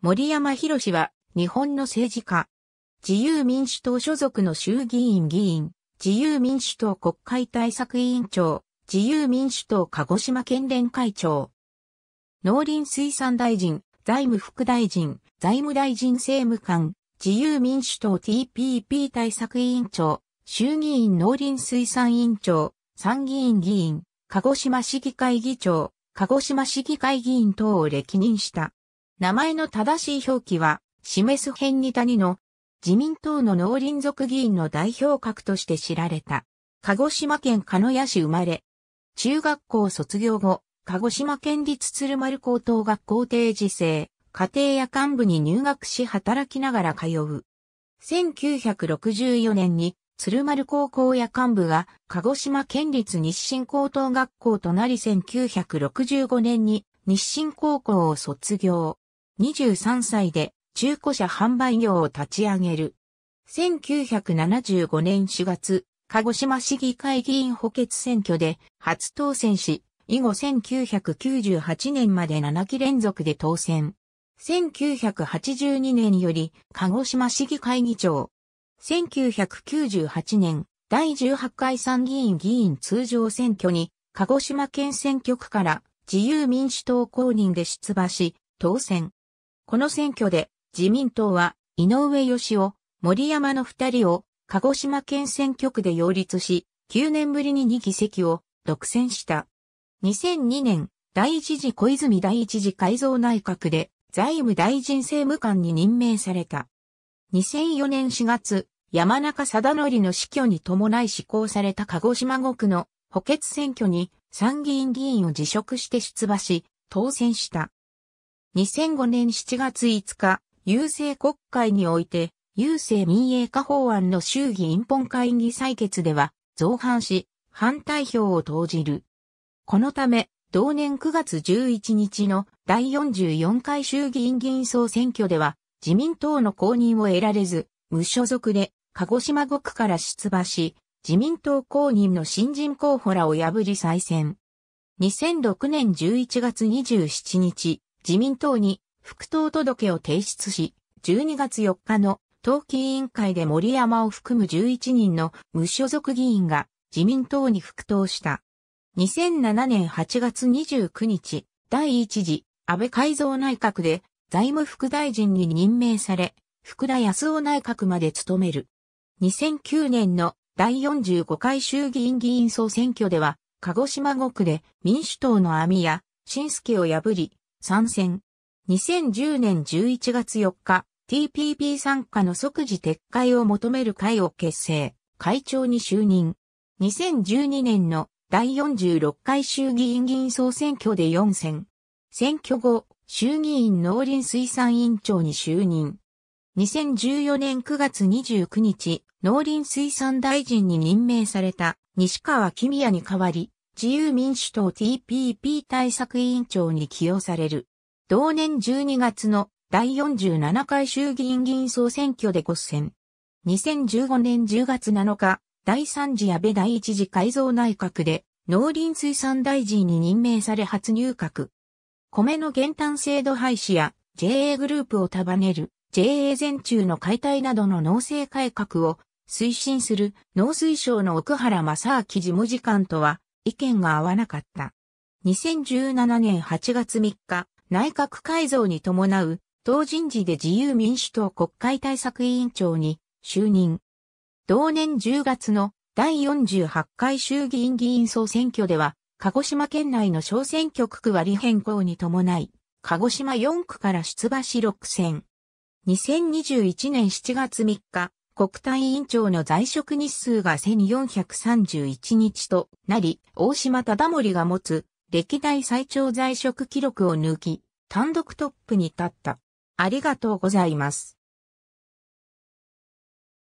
森山博は、日本の政治家。自由民主党所属の衆議院議員、自由民主党国会対策委員長、自由民主党鹿児島県連会長。農林水産大臣、財務副大臣、財務大臣政務官、自由民主党 TPP 対策委員長、衆議院農林水産委員長、参議院議員、鹿児島市議会議長、鹿児島市議会議員等を歴任した。名前の正しい表記は、示す辺に谷の自民党の農林族議員の代表格として知られた。鹿児島県鹿屋市生まれ。中学校卒業後、鹿児島県立鶴丸高等学校定時制、家庭や幹部に入学し働きながら通う。1964年に鶴丸高校や幹部が鹿児島県立日清高等学校となり1965年に日清高校を卒業。23歳で中古車販売業を立ち上げる。1975年4月、鹿児島市議会議員補欠選挙で初当選し、以後1998年まで7期連続で当選。1982年より鹿児島市議会議長。1998年第18回参議院議員通常選挙に鹿児島県選挙区から自由民主党公認で出馬し当選。この選挙で自民党は井上義雄、森山の二人を鹿児島県選挙区で擁立し、9年ぶりに2議席を独占した。2002年、第一次小泉第一次改造内閣で財務大臣政務官に任命された。2004年4月、山中貞則の死去に伴い施行された鹿児島5区の補欠選挙に参議院議員を辞職して出馬し、当選した。2005年7月5日、郵政国会において、郵政民営化法案の衆議院本会議採決では、造反し、反対票を投じる。このため、同年9月11日の第44回衆議院議員総選挙では、自民党の公認を得られず、無所属で鹿児島5区から出馬し、自民党公認の新人候補らを破り再選。2006年11月27日、自民党に復党届を提出し、12月4日の党紀委員会で森山を含む11人の無所属議員が自民党に復党した。2007年8月29日、第1次安倍改造内閣で財務副大臣に任命され、福田康夫内閣まで務める。2009年の第45回衆議院議員総選挙では、鹿児島5区で民主党の網谷、新助を破り、参戦。2010年11月4日、TPP 参加の即時撤回を求める会を結成、会長に就任。2012年の第46回衆議院議員総選挙で4選。選挙後、衆議院農林水産委員長に就任。2014年9月29日、農林水産大臣に任命された西川公也に代わり、自由民主党 TPP 対策委員長に起用される。同年12月の第47回衆議院議員総選挙で合選。2015年10月7日、第3次安倍第1次改造内閣で農林水産大臣に任命され初入閣。米の減反制度廃止や JA グループを束ねる JA 全中の解体などの農政改革を推進する農水省の奥原正明事務次官とは意見が合わなかった。2017年8月3日、内閣改造に伴う、党人事で自由民主党国会対策委員長に就任。同年10月の第48回衆議院議員総選挙では、鹿児島県内の小選挙区割り変更に伴い、鹿児島4区から出馬し6選。2021年7月3日、国体委員長の在職日数が1431日となり、大島忠盛が持つ歴代最長在職記録を抜き、単独トップに立った。ありがとうございます。